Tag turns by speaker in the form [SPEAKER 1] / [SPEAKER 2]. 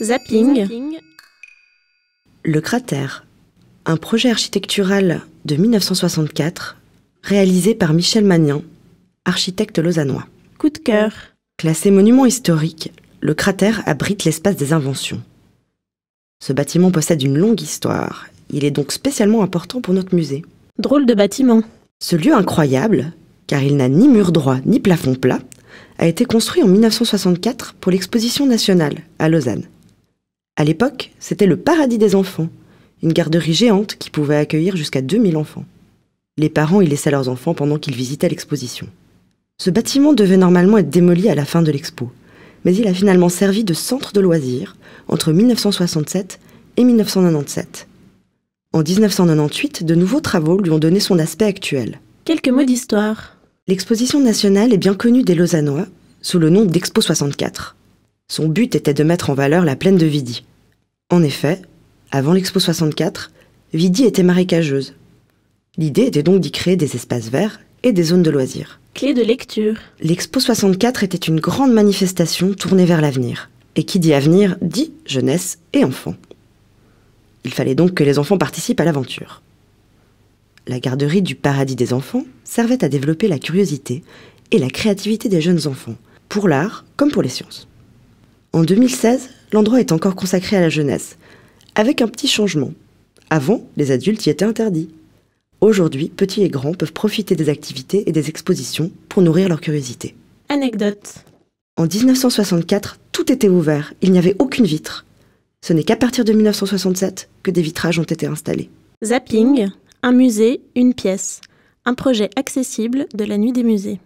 [SPEAKER 1] Zapping. Le cratère, un projet architectural de 1964 réalisé par Michel Magnan, architecte lausannois. Coup de cœur. Classé monument historique, le cratère abrite l'espace des inventions. Ce bâtiment possède une longue histoire. Il est donc spécialement important pour notre musée. Drôle de bâtiment. Ce lieu incroyable, car il n'a ni mur droit ni plafond plat, a été construit en 1964 pour l'exposition nationale à Lausanne. À l'époque, c'était le paradis des enfants, une garderie géante qui pouvait accueillir jusqu'à 2000 enfants. Les parents y laissaient leurs enfants pendant qu'ils visitaient l'exposition. Ce bâtiment devait normalement être démoli à la fin de l'expo, mais il a finalement servi de centre de loisirs entre 1967 et 1997. En 1998, de nouveaux travaux lui ont donné son aspect actuel. Quelques mots d'histoire. L'exposition nationale est bien connue des Lausannois sous le nom d'Expo 64. Son but était de mettre en valeur la plaine de Vidi. En effet, avant l'Expo 64, Vidi était marécageuse. L'idée était donc d'y créer des espaces verts et des zones de loisirs. Clé de lecture. L'Expo 64 était une grande manifestation tournée vers l'avenir. Et qui dit avenir dit jeunesse et enfants. Il fallait donc que les enfants participent à l'aventure. La garderie du paradis des enfants servait à développer la curiosité et la créativité des jeunes enfants, pour l'art comme pour les sciences. En 2016, l'endroit est encore consacré à la jeunesse, avec un petit changement. Avant, les adultes y étaient interdits. Aujourd'hui, petits et grands peuvent profiter des activités et des expositions pour nourrir leur curiosité. Anecdote. En 1964, tout était ouvert, il n'y avait aucune vitre. Ce n'est qu'à partir de 1967 que des vitrages ont été installés. Zapping, un musée, une pièce. Un projet accessible de la nuit des musées.